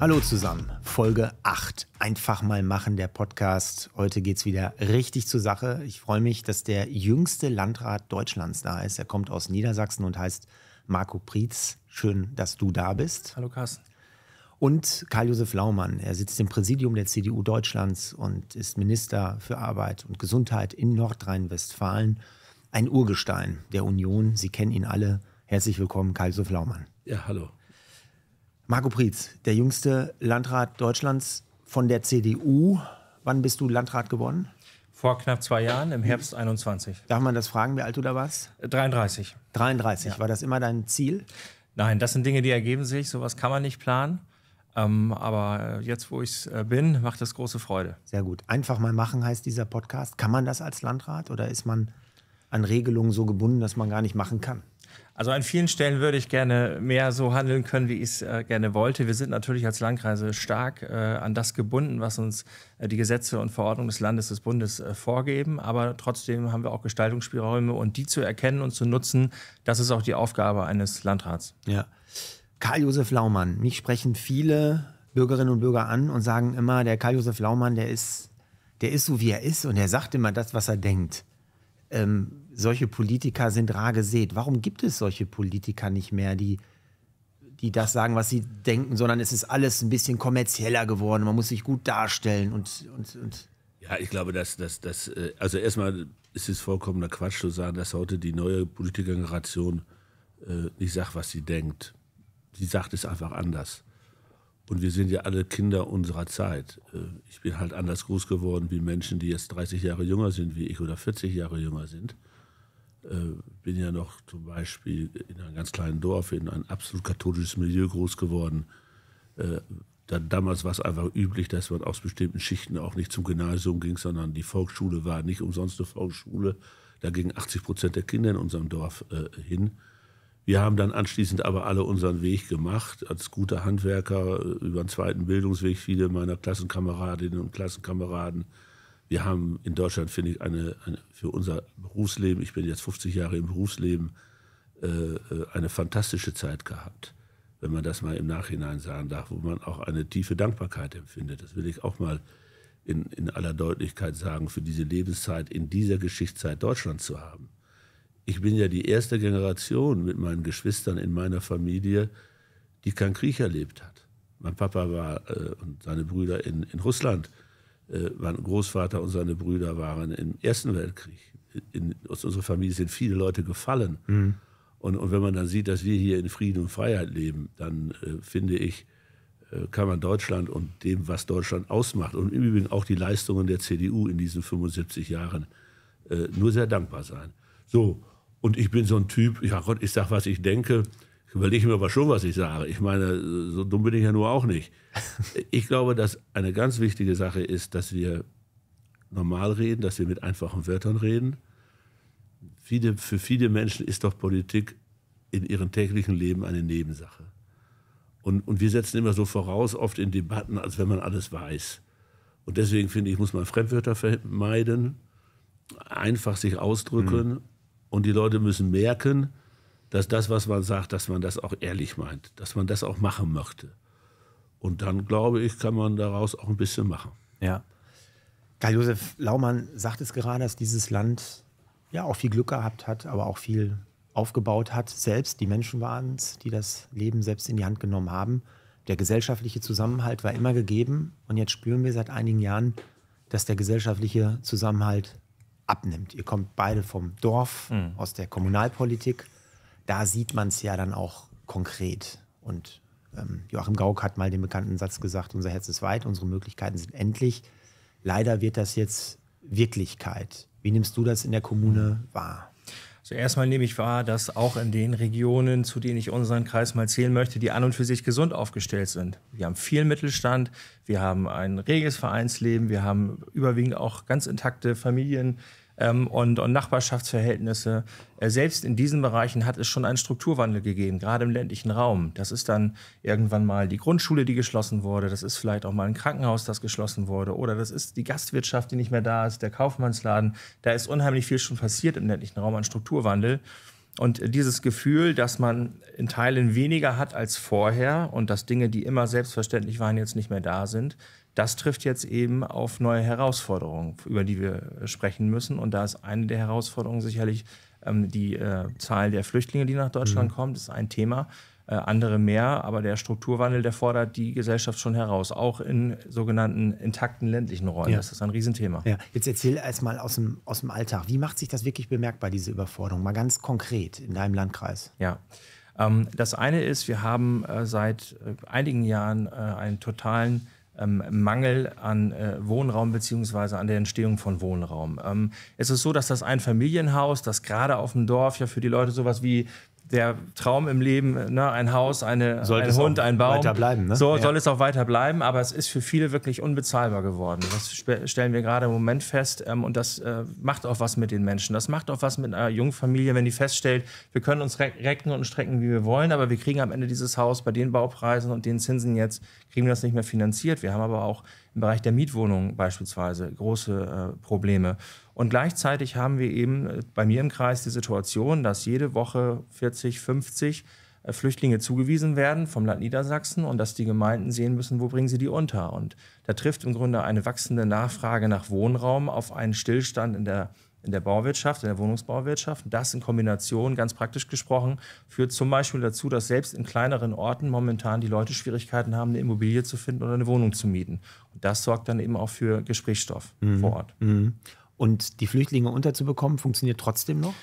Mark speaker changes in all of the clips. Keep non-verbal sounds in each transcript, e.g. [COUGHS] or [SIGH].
Speaker 1: Hallo zusammen, Folge 8. Einfach mal machen, der Podcast. Heute geht es wieder richtig zur Sache. Ich freue mich, dass der jüngste Landrat Deutschlands da ist. Er kommt aus Niedersachsen und heißt Marco Prietz. Schön, dass du da bist. Hallo Carsten. Und Karl-Josef Laumann. Er sitzt im Präsidium der CDU Deutschlands und ist Minister für Arbeit und Gesundheit in Nordrhein-Westfalen. Ein Urgestein der Union. Sie kennen ihn alle. Herzlich willkommen, Karl-Josef Laumann. Ja, hallo. Marco Prietz, der jüngste Landrat Deutschlands von der CDU. Wann bist du Landrat geworden?
Speaker 2: Vor knapp zwei Jahren, im Herbst 21. Darf man das fragen, wie alt du da warst? 33. Äh, 33. Ja. War das immer dein Ziel? Nein, das sind Dinge, die ergeben sich. Sowas kann man nicht planen. Ähm, aber äh, jetzt, wo ich äh, bin, macht das große Freude. Sehr gut. Einfach mal machen heißt dieser Podcast. Kann man das als Landrat oder ist
Speaker 1: man an Regelungen so gebunden, dass man gar nicht machen kann?
Speaker 2: Also an vielen Stellen würde ich gerne mehr so handeln können, wie ich es äh, gerne wollte. Wir sind natürlich als Landkreise stark äh, an das gebunden, was uns äh, die Gesetze und Verordnungen des Landes, des Bundes äh, vorgeben. Aber trotzdem haben wir auch Gestaltungsspielräume und die zu erkennen und zu nutzen, das ist auch die Aufgabe eines Landrats.
Speaker 1: Ja. Karl-Josef Laumann. Mich sprechen viele Bürgerinnen und Bürger an und sagen immer, der Karl-Josef Laumann, der ist, der ist so, wie er ist und er sagt immer das, was er denkt ähm, solche Politiker sind rar gesät. Warum gibt es solche Politiker nicht mehr, die, die das sagen, was sie denken, sondern es ist alles ein bisschen kommerzieller geworden. Man muss sich gut darstellen und.
Speaker 3: und, und ja, ich glaube, dass das. Dass, äh, also, erstmal ist es vollkommener Quatsch zu sagen, dass heute die neue Politikergeneration äh, nicht sagt, was sie denkt. Sie sagt es einfach anders. Und wir sind ja alle Kinder unserer Zeit. Äh, ich bin halt anders groß geworden wie Menschen, die jetzt 30 Jahre jünger sind wie ich oder 40 Jahre jünger sind. Äh, bin ja noch zum Beispiel in einem ganz kleinen Dorf, in ein absolut katholisches Milieu groß geworden. Äh, damals war es einfach üblich, dass man aus bestimmten Schichten auch nicht zum Gymnasium ging, sondern die Volksschule war nicht umsonst eine Volksschule. Da gingen 80 Prozent der Kinder in unserem Dorf hin wir haben dann anschließend aber alle unseren Weg gemacht, als gute Handwerker äh, über den zweiten Bildungsweg, viele meiner Klassenkameradinnen und Klassenkameraden. Wir haben in Deutschland, finde ich, eine, eine für unser Berufsleben, ich bin jetzt 50 Jahre im Berufsleben, äh, äh, eine fantastische Zeit gehabt, wenn man das mal im Nachhinein sagen darf, wo man auch eine tiefe Dankbarkeit empfindet. Das will ich auch mal in, in aller Deutlichkeit sagen, für diese Lebenszeit in dieser Geschichtszeit Deutschland zu haben. Ich bin ja die erste Generation mit meinen Geschwistern in meiner Familie, die keinen Krieg erlebt hat. Mein Papa war äh, und seine Brüder in, in Russland, äh, mein Großvater und seine Brüder waren im Ersten Weltkrieg. In, aus unserer Familie sind viele Leute gefallen. Mhm. Und, und, wenn man dann sieht, dass wir hier in Frieden und Freiheit leben, dann äh, finde ich, äh, kann man Deutschland und dem, was Deutschland ausmacht und im Übrigen auch die Leistungen der CDU in diesen 75 Jahren äh, nur sehr dankbar sein. So, und ich bin so ein Typ, ja Gott, ich sag, was ich denke. überlege mir aber schon, was ich sage. Ich meine, so dumm bin ich ja nur auch nicht. [LAUGHS] Ich glaube, dass eine ganz wichtige Sache ist, dass wir normal reden, dass wir mit einfachen Wörtern reden. Viele, für viele Menschen ist doch Politik in ihrem täglichen Leben eine Nebensache. Und, und wir setzen immer so voraus, oft in Debatten, als wenn man alles weiß. Und deswegen finde ich, muss man Fremdwörter vermeiden, einfach sich ausdrücken mhm. Und die Leute müssen merken, dass das, was man sagt, dass man das auch ehrlich meint, dass man das auch machen möchte. Und dann, glaube ich, kann man daraus auch ein bisschen machen. Ja. Karl-Josef Laumann sagt es gerade, dass dieses Land
Speaker 1: ja auch viel Glück gehabt hat, aber auch viel aufgebaut hat. Selbst die Menschen waren es, die das Leben selbst in die Hand genommen haben. Der gesellschaftliche Zusammenhalt war immer gegeben. Und jetzt spüren wir seit einigen Jahren, dass der gesellschaftliche Zusammenhalt abnimmt. Ihr kommt beide vom Dorf, mhm. aus der Kommunalpolitik. Da sieht man es ja dann auch konkret. Und ähm, Joachim Gauck hat mal den bekannten Satz gesagt, unser Herz ist weit, unsere Möglichkeiten sind endlich. Leider wird das jetzt Wirklichkeit. Wie nimmst du das in der Kommune
Speaker 2: wahr? Also erstmal nehme ich wahr, dass auch in den Regionen, zu denen ich unseren Kreis mal zählen möchte, die an und für sich gesund aufgestellt sind. Wir haben viel Mittelstand, wir haben ein reges Vereinsleben, wir haben überwiegend auch ganz intakte Familien, ähm, und, und Nachbarschaftsverhältnisse. Äh, selbst in diesen Bereichen hat es schon einen Strukturwandel gegeben, gerade im ländlichen Raum. Das ist dann irgendwann mal die Grundschule, die geschlossen wurde. Das ist vielleicht auch mal ein Krankenhaus, das geschlossen wurde. Oder das ist die Gastwirtschaft, die nicht mehr da ist, der Kaufmannsladen. Da ist unheimlich viel schon passiert im ländlichen Raum an Strukturwandel. Und äh, dieses Gefühl, dass man in Teilen weniger hat als vorher und dass Dinge, die immer selbstverständlich waren, jetzt nicht mehr da sind, das trifft jetzt eben auf neue Herausforderungen, über die wir sprechen müssen. Und da ist eine der Herausforderungen sicherlich ähm, die äh, Zahl der Flüchtlinge, die nach Deutschland mhm. Das ist ein Thema. Äh, andere mehr, aber der Strukturwandel, der fordert die Gesellschaft schon heraus, auch in sogenannten intakten ländlichen Räumen. Ja. Das ist ein Riesenthema. Ja. Jetzt erzähl erst mal aus dem, aus dem Alltag. Wie macht sich das wirklich bemerkbar, diese Überforderung? Mal ganz konkret in deinem Landkreis. Ja ähm, das eine ist, wir haben äh, seit äh, einigen Jahren äh, einen totalen ähm, Mangel an äh, Wohnraum beziehungsweise an der Entstehung von Wohnraum. Ähm, es ist so, dass das Einfamilienhaus, das gerade auf dem Dorf ja für die Leute sowas wie der Traum im Leben, ne, ein Haus, eine, ein Hund, ein Baum. Weiterbleiben, ne? So ja. soll es auch weiter bleiben, aber es ist für viele wirklich unbezahlbar geworden. Das stellen wir gerade im Moment fest ähm, und das äh, macht auch was mit den Menschen. Das macht auch was mit einer jungen Familie, wenn die feststellt, wir können uns recken und strecken, wie wir wollen, aber wir kriegen am Ende dieses Haus bei den Baupreisen und den Zinsen jetzt, kriegen wir das nicht mehr finanziert. Wir haben aber auch im Bereich der Mietwohnungen beispielsweise große äh, Probleme. Und gleichzeitig haben wir eben äh, bei mir im Kreis die Situation, dass jede Woche 40, 50 äh, Flüchtlinge zugewiesen werden vom Land Niedersachsen und dass die Gemeinden sehen müssen, wo bringen sie die unter. Und da trifft im Grunde eine wachsende Nachfrage nach Wohnraum auf einen Stillstand in der, in der Bauwirtschaft, in der Wohnungsbauwirtschaft. Das in Kombination, ganz praktisch gesprochen, führt zum Beispiel dazu, dass selbst in kleineren Orten momentan die Leute Schwierigkeiten haben, eine Immobilie zu finden oder eine Wohnung zu mieten. Und das sorgt dann eben auch für Gesprächsstoff mhm. vor Ort. Mhm. Und die Flüchtlinge unterzubekommen, funktioniert trotzdem noch?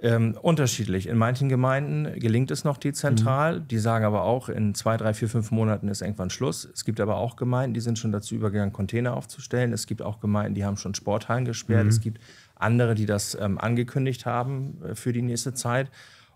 Speaker 2: Ähm, unterschiedlich. In manchen Gemeinden gelingt es noch dezentral. Mhm. Die sagen aber auch, in zwei, drei, vier, fünf Monaten ist irgendwann Schluss. Es gibt aber auch Gemeinden, die sind schon dazu übergegangen, Container aufzustellen. Es gibt auch Gemeinden, die haben schon Sporthallen gesperrt. Mhm. Es gibt andere, die das ähm, angekündigt haben äh, für die nächste Zeit.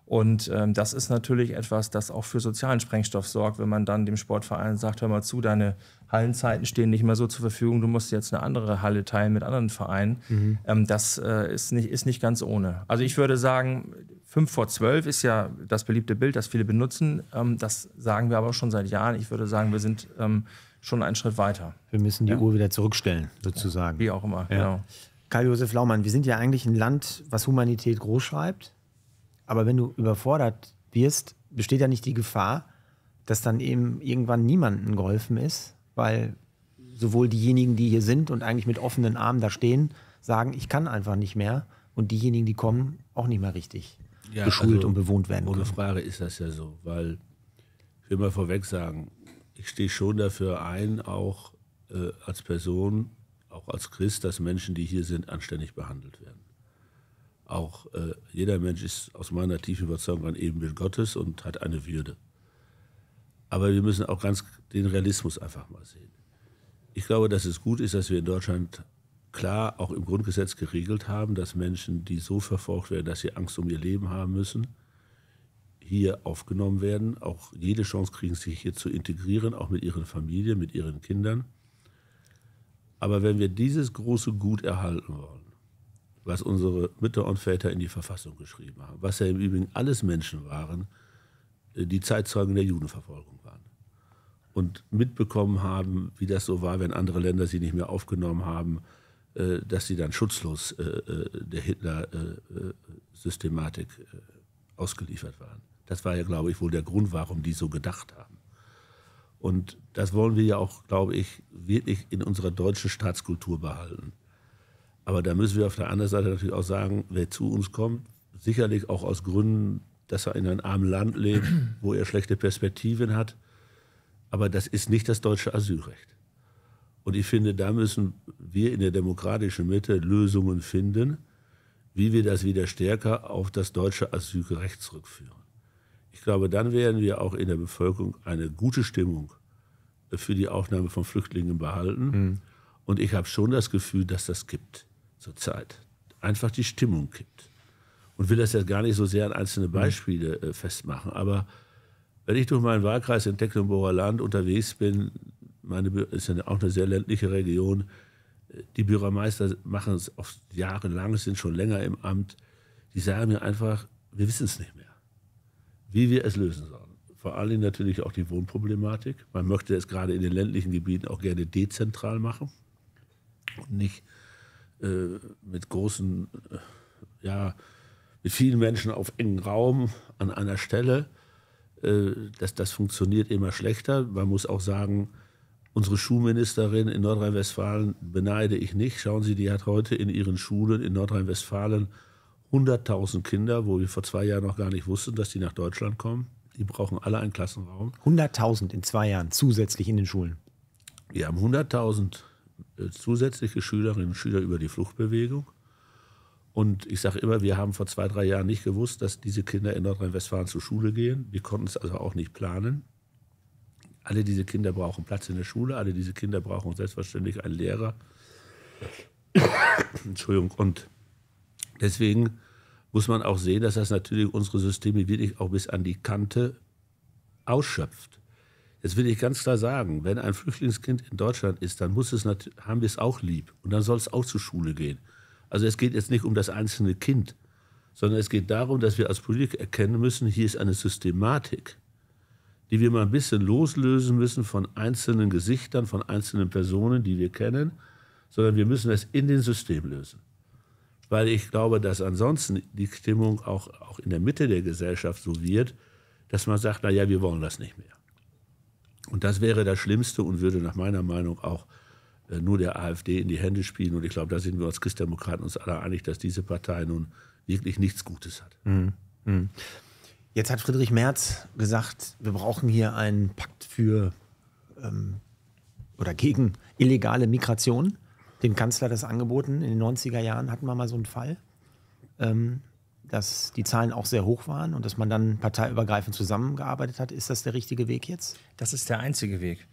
Speaker 2: Und ähm, das ist natürlich etwas, das auch für sozialen Sprengstoff sorgt, wenn man dann dem Sportverein sagt, hör mal zu, deine Hallenzeiten stehen nicht mehr so zur Verfügung, du musst jetzt eine andere Halle teilen mit anderen Vereinen. Mhm. Ähm, das äh, ist, nicht, ist nicht ganz ohne. Also ich würde sagen, 5 vor 12 ist ja das beliebte Bild, das viele benutzen. Ähm, das sagen wir aber schon seit Jahren. Ich würde sagen, wir sind ähm, schon einen Schritt weiter. Wir müssen die ja. Uhr
Speaker 1: wieder zurückstellen, sozusagen.
Speaker 2: wie auch immer, ja. genau. Karl-Josef Laumann, wir sind ja eigentlich ein Land,
Speaker 1: was Humanität groß schreibt. Aber wenn du überfordert wirst, besteht ja nicht die Gefahr, dass dann eben irgendwann niemandem geholfen ist weil sowohl diejenigen, die hier sind und eigentlich mit offenen Armen da stehen, sagen, ich kann einfach nicht mehr und diejenigen, die kommen, auch nicht mehr richtig ja, geschult also und bewohnt werden. Ohne können.
Speaker 3: Frage ist das ja so, weil ich will mal vorweg sagen, ich stehe schon dafür ein, auch äh, als Person, auch als Christ, dass Menschen, die hier sind, anständig behandelt werden. Auch äh, jeder Mensch ist aus meiner tiefen Überzeugung ein Ebenbild Gottes und hat eine Würde. Aber wir müssen auch ganz den Realismus einfach mal sehen. Ich glaube, dass es gut ist, dass wir in Deutschland klar auch im Grundgesetz geregelt haben, dass Menschen, die so verfolgt werden, dass sie Angst um ihr Leben haben müssen, hier aufgenommen werden, auch jede Chance kriegen, sich hier zu integrieren, auch mit ihren Familien, mit ihren Kindern. Aber wenn wir dieses große Gut erhalten wollen, was unsere Mütter und Väter in die Verfassung geschrieben haben, was ja im Übrigen alles Menschen waren, äh, die Zeitzeugen der Judenverfolgung und mitbekommen haben, wie das so war, wenn andere Länder sie nicht mehr aufgenommen haben, äh, dass sie dann schutzlos äh, äh, der Hitler-Systematik ausgeliefert waren. Das war ja, glaube ich, wohl der Grund, warum die so gedacht haben. Und das wollen wir ja auch, glaube ich, wirklich in unserer deutschen Staatskultur behalten. Aber da müssen wir auf der anderen Seite natürlich auch sagen, wer zu uns kommt, sicherlich auch aus Gründen, dass er in einem armen Land lebt, wo er schlechte Perspektiven hat, aber das ist nicht das deutsche Asylrecht. Und ich finde, da müssen wir in der demokratischen Mitte Lösungen finden, wie wir das wieder stärker auf das deutsche Asylrecht zurückführen. Ich glaube, dann werden wir auch in der Bevölkerung eine gute Stimmung für die Aufnahme von Flüchtlingen behalten. Mhm. Und ich habe schon das Gefühl, dass das gibt zurzeit. Einfach die Stimmung gibt. Und will das jetzt gar nicht so sehr an einzelne mhm. Beispiele mhm. festmachen, aber wenn ich durch meinen Wahlkreis in Tecklenburger Land unterwegs bin, meine ist ja auch eine sehr ländliche Region, die Bürgermeister machen es oft jahrelang, sind schon länger im Amt, die sagen mir einfach, wir wissen es nicht mehr, wie wir es lösen sollen. Vor allen Dingen natürlich auch die Wohnproblematik. Man möchte es gerade in den ländlichen Gebieten auch gerne dezentral machen und nicht äh, mit großen, äh, ja, mit vielen Menschen auf engen Raum an einer Stelle. Äh, das, das funktioniert immer schlechter. Man muss auch sagen, unsere Schulministerin in Nordrhein-Westfalen beneide ich nicht. Schauen Sie, die hat heute in ihren Schulen in Nordrhein-Westfalen 100.000 Kinder, wo wir vor zwei Jahren noch gar nicht wussten, dass die nach Deutschland kommen. Die brauchen alle einen Klassenraum. 100.000 in zwei Jahren zusätzlich in den Schulen. Wir haben 100.000 äh, zusätzliche Schülerinnen und Schüler über die Fluchtbewegung. Und ich sage immer, wir haben vor zwei, drei Jahren nicht gewusst, dass diese Kinder in Nordrhein-Westfalen zur Schule gehen. Wir konnten es also auch nicht planen. Alle diese Kinder brauchen Platz in der Schule, alle diese Kinder brauchen selbstverständlich einen Lehrer. [COUGHS] Entschuldigung. Und deswegen muss man auch sehen, dass das natürlich unsere Systeme wirklich auch bis an die Kante ausschöpft. Jetzt will ich ganz klar sagen, wenn ein Flüchtlingskind in Deutschland ist, dann muss es haben wir es auch lieb und dann soll es auch zur Schule gehen. Also es geht jetzt nicht um das einzelne Kind, sondern es geht darum, dass wir als Politiker erkennen müssen, hier ist eine Systematik, die wir mal ein bisschen loslösen müssen von einzelnen Gesichtern, von einzelnen Personen, die wir kennen, sondern wir müssen es in den System lösen. Weil ich glaube, dass ansonsten die Stimmung auch, auch in der Mitte der Gesellschaft so wird, dass man sagt, naja, wir wollen das nicht mehr. Und das wäre das Schlimmste und würde nach meiner Meinung auch äh, nur der AfD in die Hände spielen. Und ich glaube, da sind wir als Christdemokraten uns alle einig, dass diese Partei nun wirklich nichts Gutes hat. Mhm. Mhm. Jetzt hat Friedrich Merz gesagt, wir
Speaker 1: brauchen hier einen Pakt für ähm, oder gegen illegale Migration. Dem Kanzler das angeboten. In den 90er Jahren hatten wir mal so einen Fall, ähm, dass die Zahlen auch sehr hoch waren und dass man dann parteiübergreifend zusammengearbeitet hat. Ist das
Speaker 2: der richtige Weg jetzt? Das ist der einzige Weg.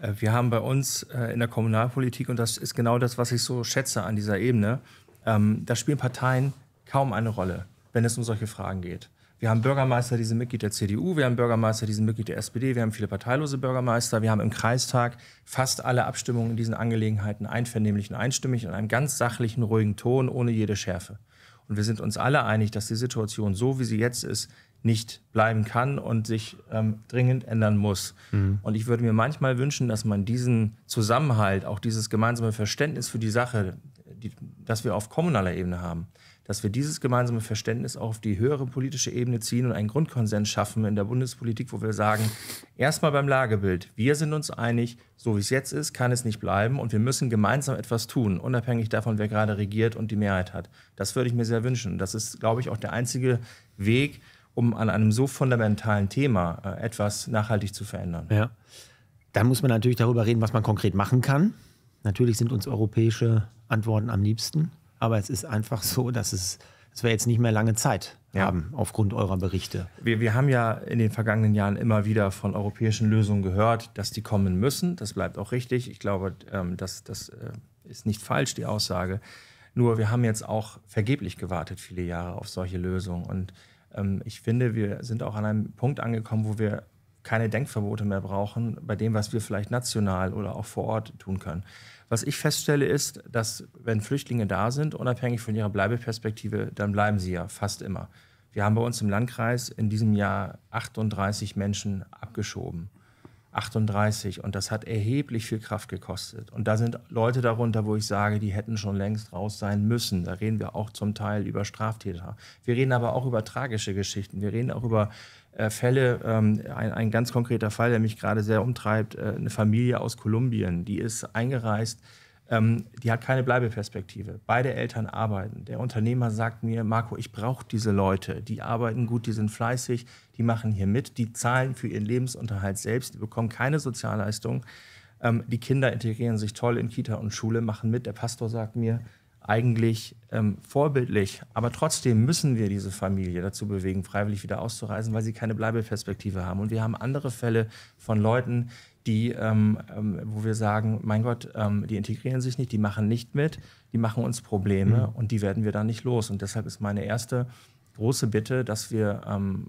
Speaker 2: Äh, wir haben bei uns äh, in der Kommunalpolitik, und das ist genau das, was ich so schätze an dieser Ebene, ähm, da spielen Parteien kaum eine Rolle, wenn es um solche Fragen geht. Wir haben Bürgermeister, die sind Mitglied der CDU, wir haben Bürgermeister, die sind Mitglied der SPD, wir haben viele parteilose Bürgermeister, wir haben im Kreistag fast alle Abstimmungen in diesen Angelegenheiten einvernehmlich und einstimmig in einem ganz sachlichen, ruhigen Ton, ohne jede Schärfe. Und wir sind uns alle einig, dass die Situation so, wie sie jetzt ist, nicht bleiben kann und sich ähm, dringend ändern muss. Mhm. Und ich würde mir manchmal wünschen, dass man diesen Zusammenhalt, auch dieses gemeinsame Verständnis für die Sache, die, das wir auf kommunaler Ebene haben, dass wir dieses gemeinsame Verständnis auch auf die höhere politische Ebene ziehen und einen Grundkonsens schaffen in der Bundespolitik, wo wir sagen, erstmal beim Lagebild, wir sind uns einig, so wie es jetzt ist, kann es nicht bleiben und wir müssen gemeinsam etwas tun, unabhängig davon, wer gerade regiert und die Mehrheit hat. Das würde ich mir sehr wünschen. Das ist, glaube ich, auch der einzige Weg, um an einem so fundamentalen Thema äh, etwas nachhaltig zu verändern. Ja.
Speaker 1: Dann muss man natürlich darüber reden, was man konkret machen kann. Natürlich sind uns europäische Antworten am liebsten aber es ist einfach so, dass es dass wir jetzt nicht mehr lange Zeit haben ja. aufgrund eurer Berichte.
Speaker 2: Wir, wir haben ja in den vergangenen Jahren immer wieder von europäischen Lösungen gehört, dass die kommen müssen. Das bleibt auch richtig. Ich glaube, ähm, das, das äh, ist nicht falsch, die Aussage. Nur wir haben jetzt auch vergeblich gewartet viele Jahre auf solche Lösungen. Und ähm, ich finde, wir sind auch an einem Punkt angekommen, wo wir keine Denkverbote mehr brauchen bei dem, was wir vielleicht national oder auch vor Ort tun können. Was ich feststelle ist, dass wenn Flüchtlinge da sind, unabhängig von ihrer Bleibeperspektive, dann bleiben sie ja fast immer. Wir haben bei uns im Landkreis in diesem Jahr 38 Menschen abgeschoben. 38 und das hat erheblich viel Kraft gekostet. Und da sind Leute darunter, wo ich sage, die hätten schon längst raus sein müssen. Da reden wir auch zum Teil über Straftäter. Wir reden aber auch über tragische Geschichten. Wir reden auch über äh, Fälle, ähm, ein, ein, ganz konkreter Fall, der mich gerade sehr umtreibt, äh, eine Familie aus Kolumbien, die ist eingereist, ähm, die hat keine Bleibeperspektive. Beide Eltern arbeiten. Der Unternehmer sagt mir, Marco, ich brauche diese Leute, die arbeiten gut, die sind fleißig, die machen hier mit, die zahlen für ihren Lebensunterhalt selbst, die bekommen keine Sozialleistung. Ähm, die Kinder integrieren sich toll in Kita und Schule, machen mit. Der Pastor sagt mir, eigentlich ähm, vorbildlich. Aber trotzdem müssen wir diese Familie dazu bewegen, freiwillig wieder auszureisen, weil sie keine Bleibeperspektive haben. Und wir haben andere Fälle von Leuten, die, ähm, ähm, wo wir sagen, mein Gott, ähm, die integrieren sich nicht, die machen nicht mit, die machen uns Probleme mhm. und die werden wir dann nicht los. Und deshalb ist meine erste große Bitte, dass wir, ähm,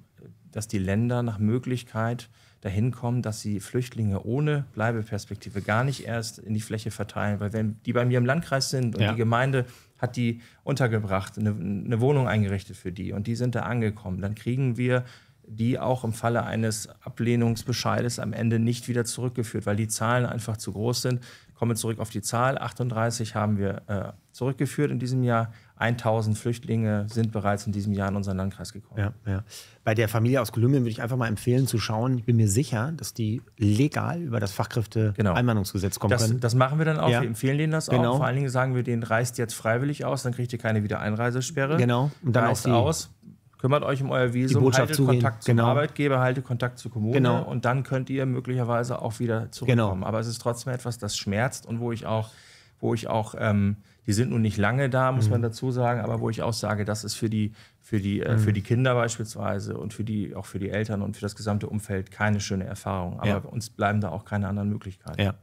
Speaker 2: dass die Länder nach Möglichkeit dahin kommen, dass sie Flüchtlinge ohne Bleibeperspektive gar nicht erst in die Fläche verteilen. Weil wenn die bei mir im Landkreis sind und ja. die Gemeinde hat die untergebracht, eine, eine Wohnung eingerichtet für die und die sind da angekommen, dann kriegen wir die auch im Falle eines Ablehnungsbescheides am Ende nicht wieder zurückgeführt, weil die Zahlen einfach zu groß sind. Kommen zurück auf die Zahl. 38 haben wir äh, zurückgeführt in diesem Jahr. 1000 Flüchtlinge sind bereits in diesem Jahr in unseren Landkreis gekommen. Ja, ja. Bei der Familie aus Kolumbien würde ich einfach mal empfehlen zu schauen. Ich bin mir
Speaker 1: sicher, dass die legal über das Fachkräfte-Einwanderungsgesetz genau. kommen das, können. Das
Speaker 2: machen wir dann auch. Ja. Wir empfehlen denen das genau. auch. Vor allen Dingen sagen wir denen, reist jetzt freiwillig aus, dann kriegt ihr keine Wiedereinreisesperre. Genau. Und dann reist auch die, aus. Kümmert euch um euer Visum, haltet zugehen. Kontakt zum genau. Arbeitgeber, haltet Kontakt zur Kommune genau. und dann könnt ihr möglicherweise auch wieder genau. zurückkommen. Genau. Aber es ist trotzdem etwas, das schmerzt und wo ich auch, wo ich auch ähm, die sind nun nicht lange da, muss mhm. man dazu sagen, aber wo ich auch sage, das ist für die, für die, äh, mhm. für die Kinder beispielsweise und für die, auch für die Eltern und für das gesamte Umfeld keine schöne Erfahrung. Aber ja. uns bleiben da auch keine anderen Möglichkeiten. Ja.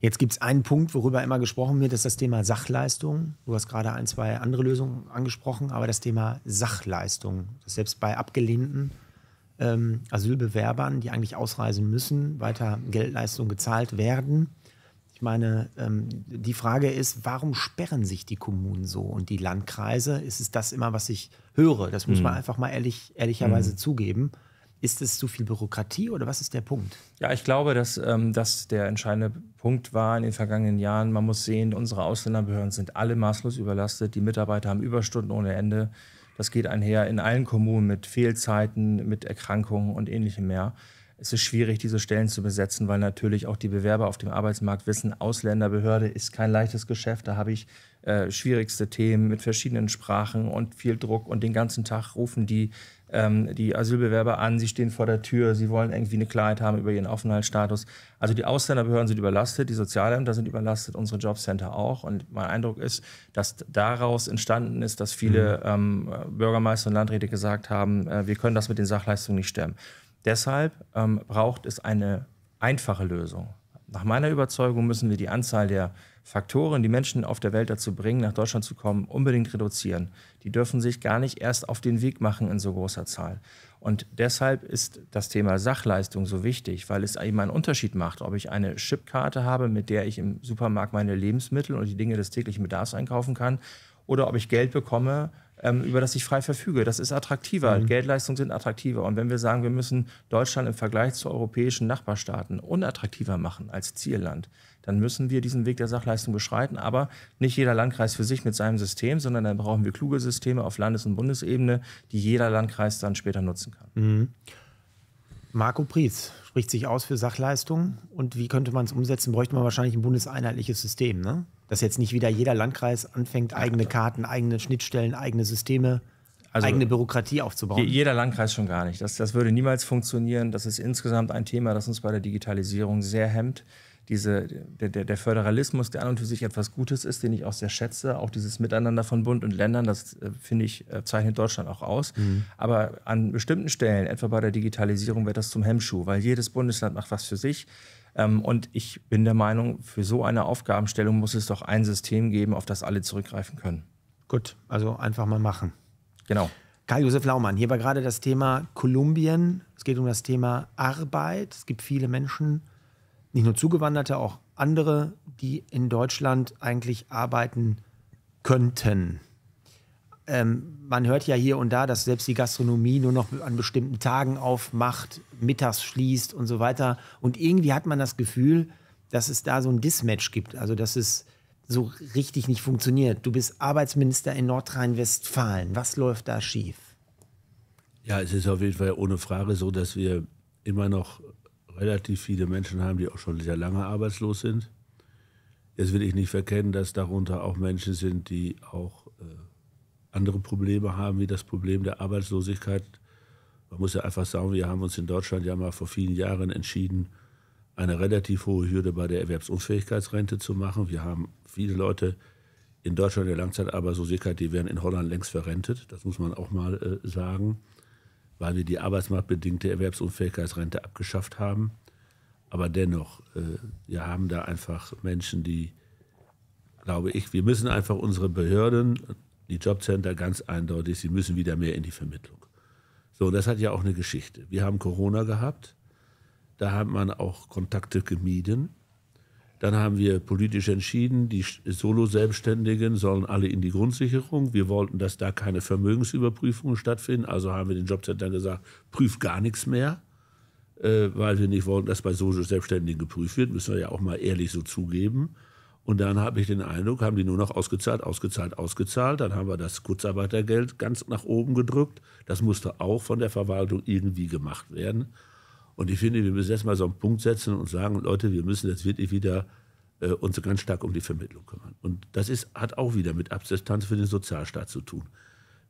Speaker 1: Jetzt gibt es einen Punkt, worüber immer gesprochen wird, das ist das Thema Sachleistung. Du hast gerade ein, zwei andere Lösungen angesprochen, aber das Thema Sachleistung, dass selbst bei abgelehnten ähm, Asylbewerbern, die eigentlich ausreisen müssen, weiter Geldleistungen gezahlt werden. Ich meine, ähm, die Frage ist, warum sperren sich die Kommunen so und die Landkreise? Ist es das immer, was ich höre?
Speaker 2: Das muss man mhm. einfach mal ehrlich, ehrlicherweise mhm. zugeben. Ist es zu viel Bürokratie oder was ist der Punkt? Ja, ich glaube, dass ähm, das der entscheidende Punkt war in den vergangenen Jahren. Man muss sehen, unsere Ausländerbehörden sind alle maßlos überlastet. Die Mitarbeiter haben Überstunden ohne Ende. Das geht einher in allen Kommunen mit Fehlzeiten, mit Erkrankungen und ähnlichem mehr es ist schwierig, diese Stellen zu besetzen, weil natürlich auch die Bewerber auf dem Arbeitsmarkt wissen, Ausländerbehörde ist kein leichtes Geschäft. Da habe ich äh, schwierigste Themen mit verschiedenen Sprachen und viel Druck. Und den ganzen Tag rufen die, ähm, die Asylbewerber an, sie stehen vor der Tür, sie wollen irgendwie eine Klarheit haben über ihren Aufenthaltsstatus. Also die Ausländerbehörden sind überlastet, die Sozialämter sind überlastet, unsere Jobcenter auch. Und mein Eindruck ist, dass daraus entstanden ist, dass viele mhm. ähm, Bürgermeister und Landräte gesagt haben, äh, wir können das mit den Sachleistungen nicht stemmen. Deshalb ähm, braucht es eine einfache Lösung. Nach meiner Überzeugung müssen wir die Anzahl der Faktoren, die Menschen auf der Welt dazu bringen, nach Deutschland zu kommen, unbedingt reduzieren. Die dürfen sich gar nicht erst auf den Weg machen in so großer Zahl. Und deshalb ist das Thema Sachleistung so wichtig, weil es eben einen Unterschied macht, ob ich eine Chipkarte habe, mit der ich im Supermarkt meine Lebensmittel und die Dinge des täglichen Bedarfs einkaufen kann, oder ob ich Geld bekomme, ähm, über das ich frei verfüge. Das ist attraktiver. Mhm. Geldleistungen sind attraktiver. Und wenn wir sagen, wir müssen Deutschland im Vergleich zu europäischen Nachbarstaaten unattraktiver machen als Zielland, dann müssen wir diesen Weg der Sachleistung beschreiten. Aber nicht jeder Landkreis für sich mit seinem System, sondern dann brauchen wir kluge Systeme auf Landes- und Bundesebene, die jeder Landkreis dann später nutzen kann.
Speaker 1: Mhm. Marco Pries, spricht sich aus für Sachleistungen und wie könnte man es umsetzen? Bräuchte man wahrscheinlich ein bundeseinheitliches System, ne? Dass jetzt nicht wieder jeder Landkreis anfängt, eigene Karten, eigene Schnittstellen, eigene Systeme, also eigene
Speaker 2: Bürokratie aufzubauen. Jeder Landkreis schon gar nicht. Das, das würde niemals funktionieren. Das ist insgesamt ein Thema, das uns bei der Digitalisierung sehr hemmt diese, der, der, der Föderalismus, der an und für sich etwas Gutes ist, den ich auch sehr schätze, auch dieses Miteinander von Bund und Ländern, das äh, finde ich, äh, zeichnet Deutschland auch aus. Mhm. Aber an bestimmten Stellen, etwa bei der Digitalisierung, wird das zum Hemmschuh, weil jedes Bundesland macht was für sich. Ähm, und ich bin der Meinung, für so eine Aufgabenstellung muss es doch ein System geben, auf das alle zurückgreifen können. Gut, also einfach mal machen. Genau.
Speaker 1: Karl-Josef Laumann, hier war gerade das Thema Kolumbien. Es geht um das Thema Arbeit. Es gibt viele Menschen, nicht nur Zugewanderte, auch andere, die in Deutschland eigentlich arbeiten könnten. Ähm, man hört ja hier und da, dass selbst die Gastronomie nur noch an bestimmten Tagen aufmacht, mittags schließt und so weiter. Und irgendwie hat man das Gefühl, dass es da so ein Dismatch gibt, also dass es so richtig nicht funktioniert. Du bist Arbeitsminister in Nordrhein-Westfalen. Was läuft da schief?
Speaker 3: Ja, es ist auf jeden Fall ohne Frage so, dass wir immer noch relativ viele Menschen haben, die auch schon sehr lange arbeitslos sind. Jetzt will ich nicht verkennen, dass darunter auch Menschen sind, die auch äh, andere Probleme haben, wie das Problem der Arbeitslosigkeit. Man muss ja einfach sagen, wir haben uns in Deutschland ja mal vor vielen Jahren entschieden, eine relativ hohe Hürde bei der Erwerbsunfähigkeitsrente zu machen. Wir haben viele Leute in Deutschland in der Langzeitarbeitslosigkeit, die werden in Holland längst verrentet. Das muss man auch mal äh, sagen weil wir die arbeitsmarktbedingte Erwerbsunfähigkeitsrente abgeschafft haben. Aber dennoch, äh, wir haben da einfach Menschen, die, glaube ich, wir müssen einfach unsere Behörden, die Jobcenter ganz eindeutig, sie müssen wieder mehr in die Vermittlung. So, das hat ja auch eine Geschichte. Wir haben Corona gehabt, da hat man auch Kontakte gemieden. Dann haben wir politisch entschieden, die Solo-Selbstständigen sollen alle in die Grundsicherung. Wir wollten, dass da keine Vermögensüberprüfungen stattfinden. Also haben wir den Jobcenter gesagt, prüf gar nichts mehr, äh, weil wir nicht wollten, dass bei Solo-Selbstständigen geprüft wird. Müssen wir ja auch mal ehrlich so zugeben. Und dann habe ich den Eindruck, haben die nur noch ausgezahlt, ausgezahlt, ausgezahlt. Dann haben wir das Kurzarbeitergeld ganz nach oben gedrückt. Das musste auch von der Verwaltung irgendwie gemacht werden. Und ich finde, wir müssen erstmal so einen Punkt setzen und sagen, Leute, wir müssen jetzt wirklich wieder äh, uns ganz stark um die Vermittlung kümmern. Und das ist, hat auch wieder mit Akzeptanz für den Sozialstaat zu tun.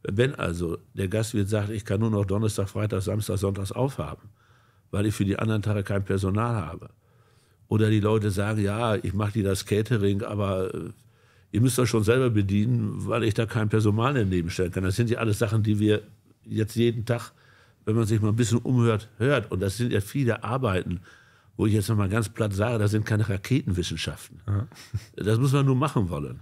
Speaker 3: Wenn also der Gastwirt sagt, ich kann nur noch Donnerstag, Freitag, Samstag, Sonntag aufhaben, weil ich für die anderen Tage kein Personal habe. Oder die Leute sagen, ja, ich mache dir das Catering, aber äh, ihr müsst euch schon selber bedienen, weil ich da kein Personal daneben stellen kann. Das sind ja alles Sachen, die wir jetzt jeden Tag wenn man sich mal ein bisschen umhört, hört. Und das sind ja viele Arbeiten, wo ich jetzt nochmal ganz platt sage, das sind keine Raketenwissenschaften. Aha. Das muss man nur machen wollen.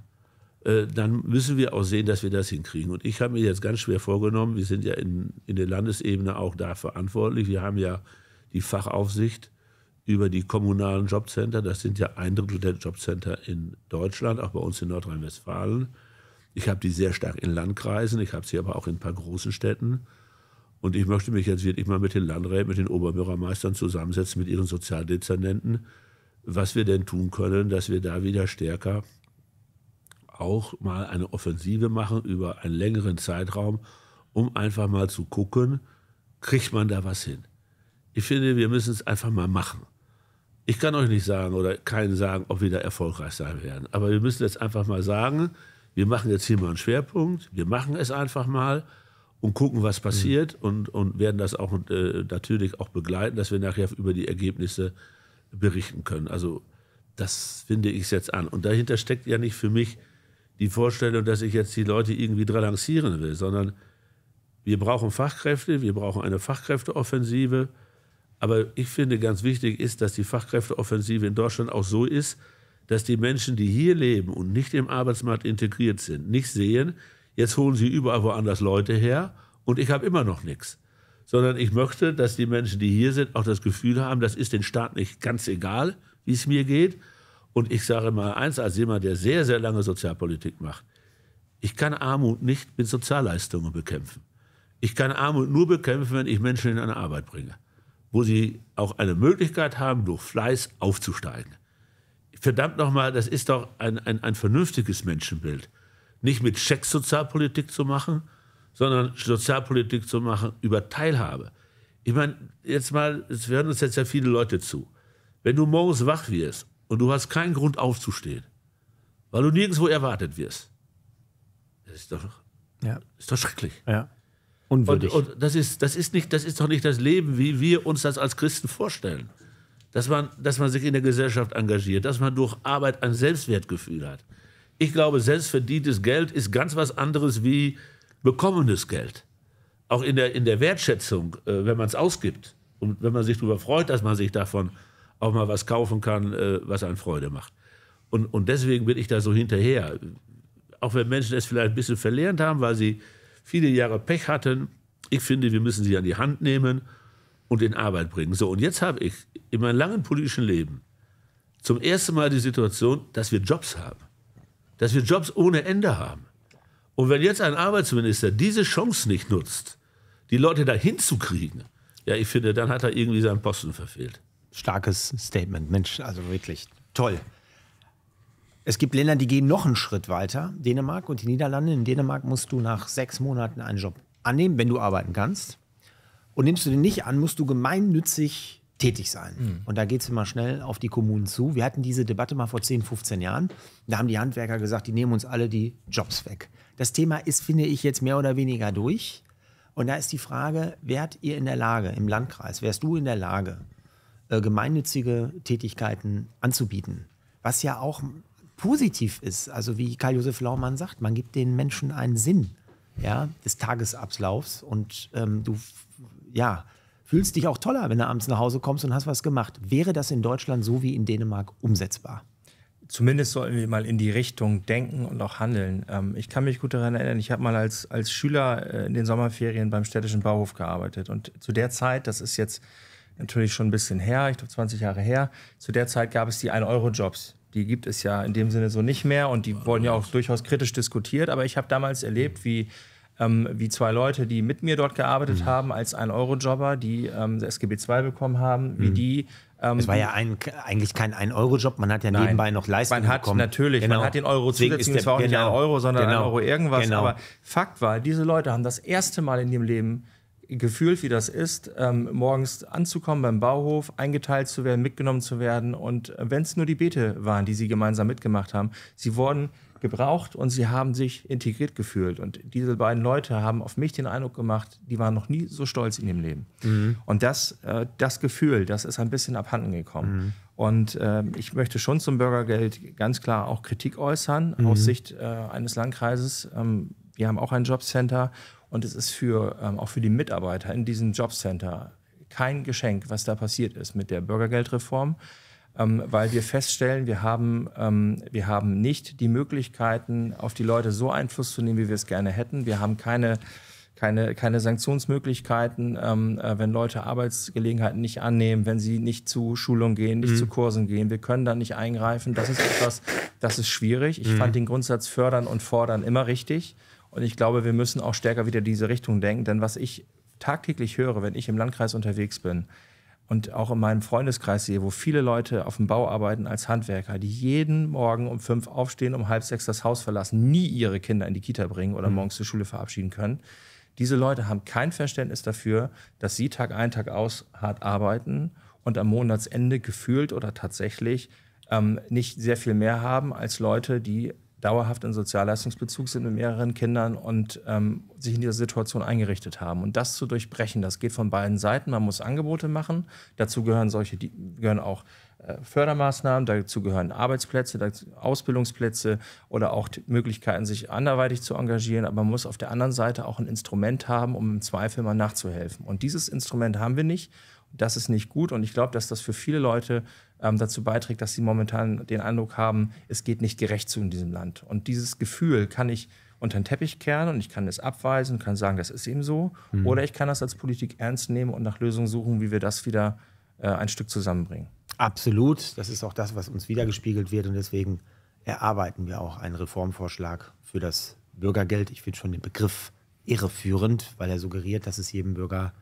Speaker 3: Äh, dann müssen wir auch sehen, dass wir das hinkriegen. Und ich habe mir jetzt ganz schwer vorgenommen, wir sind ja in, in der Landesebene auch da verantwortlich. Wir haben ja die Fachaufsicht über die kommunalen Jobcenter. Das sind ja ein Drittel der Jobcenter in Deutschland, auch bei uns in Nordrhein-Westfalen. Ich habe die sehr stark in Landkreisen, ich habe sie aber auch in ein paar großen Städten. Und ich möchte mich jetzt wirklich mal mit den Landräten, mit den Oberbürgermeistern zusammensetzen, mit ihren Sozialdezernenten, was wir denn tun können, dass wir da wieder stärker auch mal eine Offensive machen über einen längeren Zeitraum, um einfach mal zu gucken, kriegt man da was hin. Ich finde, wir müssen es einfach mal machen. Ich kann euch nicht sagen oder keinen sagen, ob wir da erfolgreich sein werden. Aber wir müssen jetzt einfach mal sagen, wir machen jetzt hier mal einen Schwerpunkt, wir machen es einfach mal und gucken, was mhm. passiert mhm. und, und werden das auch äh, natürlich auch begleiten, dass wir nachher über die Ergebnisse berichten können. Also das finde ich jetzt an. Und dahinter steckt ja nicht für mich die Vorstellung, dass ich jetzt die Leute irgendwie dralancieren will, sondern wir brauchen Fachkräfte, wir brauchen eine Fachkräfteoffensive. Aber ich finde ganz wichtig ist, dass die Fachkräfteoffensive in Deutschland auch so ist, dass die Menschen, die hier leben und nicht im Arbeitsmarkt integriert sind, nicht sehen, Jetzt holen sie überall woanders Leute her und ich habe immer noch nichts. Sondern ich möchte, dass die Menschen, die hier sind, auch das Gefühl haben, das ist den Staat nicht ganz egal, wie es mir geht. Und ich sage mal eins als jemand, der sehr, sehr lange Sozialpolitik macht. Ich kann Armut nicht mit Sozialleistungen bekämpfen. Ich kann Armut nur bekämpfen, wenn ich Menschen in eine Arbeit bringe, wo sie auch eine Möglichkeit haben, durch Fleiß aufzusteigen. Verdammt nochmal, das ist doch ein, ein, ein vernünftiges Menschenbild nicht mit Schecks Sozialpolitik zu machen, sondern Sozialpolitik zu machen über Teilhabe. Ich meine, jetzt mal, es hören uns jetzt ja viele Leute zu. Wenn du morgens wach wirst und du hast keinen Grund aufzustehen, weil du nirgendwo erwartet wirst, das ist doch, ja. ist doch schrecklich. Ja. Unwürdig. Und, und das, ist, das, ist nicht, das ist doch nicht das Leben, wie wir uns das als Christen vorstellen. Dass man, dass man sich in der Gesellschaft engagiert, dass man durch Arbeit ein Selbstwertgefühl hat, ich glaube, selbstverdientes Geld ist ganz was anderes wie bekommenes Geld. Auch in der, in der Wertschätzung, äh, wenn man es ausgibt und wenn man sich darüber freut, dass man sich davon auch mal was kaufen kann, äh, was einen Freude macht. Und, und deswegen bin ich da so hinterher. Auch wenn Menschen es vielleicht ein bisschen verlernt haben, weil sie viele Jahre Pech hatten. Ich finde, wir müssen sie an die Hand nehmen und in Arbeit bringen. So, und jetzt habe ich in meinem langen politischen Leben zum ersten Mal die Situation, dass wir Jobs haben dass wir Jobs ohne Ende haben. Und wenn jetzt ein Arbeitsminister diese Chance nicht nutzt, die Leute da hinzukriegen, ja, ich finde, dann hat er irgendwie seinen Posten verfehlt.
Speaker 1: Starkes Statement, Mensch, also wirklich toll. Es gibt Länder, die gehen noch einen Schritt weiter. Dänemark und die Niederlande. In Dänemark musst du nach sechs Monaten einen Job annehmen, wenn du arbeiten kannst. Und nimmst du den nicht an, musst du gemeinnützig tätig sein. Mhm. Und da geht es immer schnell auf die Kommunen zu. Wir hatten diese Debatte mal vor 10, 15 Jahren. Da haben die Handwerker gesagt, die nehmen uns alle die Jobs weg. Das Thema ist, finde ich, jetzt mehr oder weniger durch. Und da ist die Frage, wärt ihr in der Lage, im Landkreis, wärst du in der Lage, äh, gemeinnützige Tätigkeiten anzubieten? Was ja auch positiv ist. Also wie Karl-Josef Laumann sagt, man gibt den Menschen einen Sinn ja, des Tagesablaufs und ähm, du, ja, fühlst dich auch toller, wenn du abends nach Hause kommst und hast was gemacht.
Speaker 2: Wäre das in Deutschland so wie in Dänemark umsetzbar? Zumindest sollten wir mal in die Richtung denken und auch handeln. Ähm, ich kann mich gut daran erinnern, ich habe mal als, als Schüler äh, in den Sommerferien beim städtischen Bauhof gearbeitet. Und zu der Zeit, das ist jetzt natürlich schon ein bisschen her, ich glaube 20 Jahre her, zu der Zeit gab es die 1-Euro-Jobs. Die gibt es ja in dem Sinne so nicht mehr und die wurden ja auch durchaus kritisch diskutiert. Aber ich habe damals erlebt, wie ähm, wie zwei Leute, die mit mir dort gearbeitet mhm. haben, als ein Eurojobber, die ähm, SGB II bekommen haben, mhm. wie die ähm, es war ja ein, eigentlich kein ein euro job man hat ja Nein. nebenbei noch Leistungen man hat, Natürlich, genau. man hat den Euro
Speaker 1: zusätzlich, es war auch genau, nicht ein Euro, sondern genau, ein Euro irgendwas. Genau. Aber
Speaker 2: Fakt war, diese Leute haben das erste Mal in ihrem Leben gefühlt, wie das ist, ähm, morgens anzukommen beim Bauhof, eingeteilt zu werden, mitgenommen zu werden. Und äh, wenn es nur die Beete waren, die sie gemeinsam mitgemacht haben, sie wurden gebraucht und sie haben sich integriert gefühlt. Und diese beiden Leute haben auf mich den Eindruck gemacht, die waren noch nie so stolz in ihrem Leben. Mhm. Und das, äh, das Gefühl, das ist ein bisschen abhanden gekommen. Mhm. Und äh, ich möchte schon zum Bürgergeld ganz klar auch Kritik äußern mhm. aus Sicht äh, eines Landkreises. Ähm, wir haben auch ein Jobcenter und es ist für, ähm, auch für die Mitarbeiter in diesem Jobcenter kein Geschenk, was da passiert ist mit der Bürgergeldreform ähm, weil wir feststellen, wir haben, ähm, wir haben nicht die Möglichkeiten, auf die Leute so Einfluss zu nehmen, wie wir es gerne hätten. Wir haben keine keine, keine Sanktionsmöglichkeiten, ähm, äh, wenn Leute Arbeitsgelegenheiten nicht annehmen, wenn sie nicht zu Schulungen gehen, nicht mhm. zu Kursen gehen. Wir können da nicht eingreifen. Das ist etwas, das ist schwierig. Ich mhm. fand den Grundsatz fördern und fordern immer richtig. Und ich glaube, wir müssen auch stärker wieder diese Richtung denken. Denn was ich tagtäglich höre, wenn ich im Landkreis unterwegs bin, und auch in meinem Freundeskreis sehe, wo viele Leute auf dem Bau arbeiten als Handwerker, die jeden Morgen um fünf aufstehen, um halb sechs das Haus verlassen, nie ihre Kinder in die Kita bringen oder mhm. morgens zur Schule verabschieden können. Diese Leute haben kein Verständnis dafür, dass sie Tag ein, Tag aus hart arbeiten und am Monatsende gefühlt oder tatsächlich ähm, nicht sehr viel mehr haben als Leute, die dauerhaft in Sozialleistungsbezug sind mit mehreren Kindern und ähm, sich in dieser Situation eingerichtet haben. Und das zu durchbrechen, das geht von beiden Seiten. Man muss Angebote machen. Dazu gehören solche, die gehören auch äh, Fördermaßnahmen, dazu gehören Arbeitsplätze, Ausbildungsplätze oder auch Möglichkeiten, sich anderweitig zu engagieren. Aber man muss auf der anderen Seite auch ein Instrument haben, um im Zweifel mal nachzuhelfen. Und dieses Instrument haben wir nicht. Das ist nicht gut. Und ich glaube, dass das für viele Leute ähm, dazu beiträgt, dass sie momentan den Eindruck haben, es geht nicht gerecht zu in diesem Land. Und dieses Gefühl kann ich unter den Teppich kehren und ich kann es abweisen und kann sagen, das ist eben so. Mhm. Oder ich kann das als Politik ernst nehmen und nach Lösungen suchen, wie wir das wieder äh, ein Stück zusammenbringen. Absolut. Das ist auch das, was uns wiedergespiegelt wird. Und deswegen erarbeiten wir auch einen
Speaker 1: Reformvorschlag für das Bürgergeld. Ich finde schon den Begriff irreführend, weil er suggeriert, dass es jedem Bürger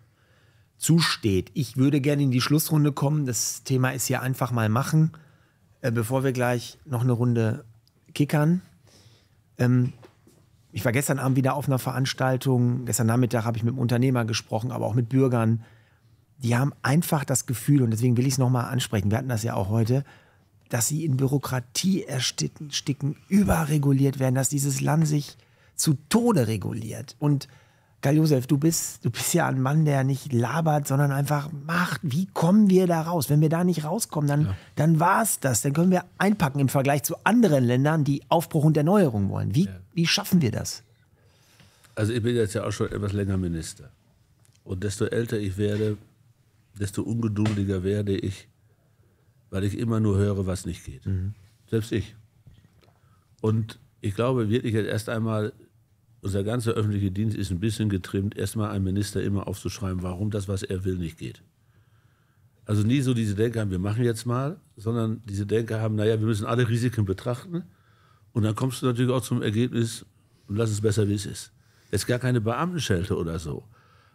Speaker 1: zusteht. Ich würde gerne in die Schlussrunde kommen. Das Thema ist hier einfach mal machen, äh, bevor wir gleich noch eine Runde kickern. Ähm, ich war gestern Abend wieder auf einer Veranstaltung. Gestern Nachmittag habe ich mit einem Unternehmer gesprochen, aber auch mit Bürgern. Die haben einfach das Gefühl, und deswegen will ich es nochmal ansprechen, wir hatten das ja auch heute, dass sie in Bürokratie ersticken, sticken, überreguliert werden, dass dieses Land sich zu Tode reguliert. Und Geil, Josef, du bist, du bist ja ein Mann, der nicht labert, sondern einfach macht. Wie kommen wir da raus? Wenn wir da nicht rauskommen, dann, ja. dann war es das. Dann können wir einpacken im Vergleich zu anderen Ländern, die Aufbruch und Erneuerung wollen. Wie, ja. wie schaffen wir das?
Speaker 3: Also ich bin jetzt ja auch schon etwas länger Minister. Und desto älter ich werde, desto ungeduldiger werde ich, weil ich immer nur höre, was nicht geht. Mhm. Selbst ich. Und ich glaube wirklich jetzt erst einmal unser ganzer öffentlicher Dienst ist ein bisschen getrimmt, erstmal einem Minister immer aufzuschreiben, warum das, was er will, nicht geht. Also nie so diese Denker haben, wir machen jetzt mal, sondern diese Denker haben, naja, wir müssen alle Risiken betrachten. Und dann kommst du natürlich auch zum Ergebnis, und lass es besser, wie es ist. Jetzt gar keine Beamtenschelte oder so.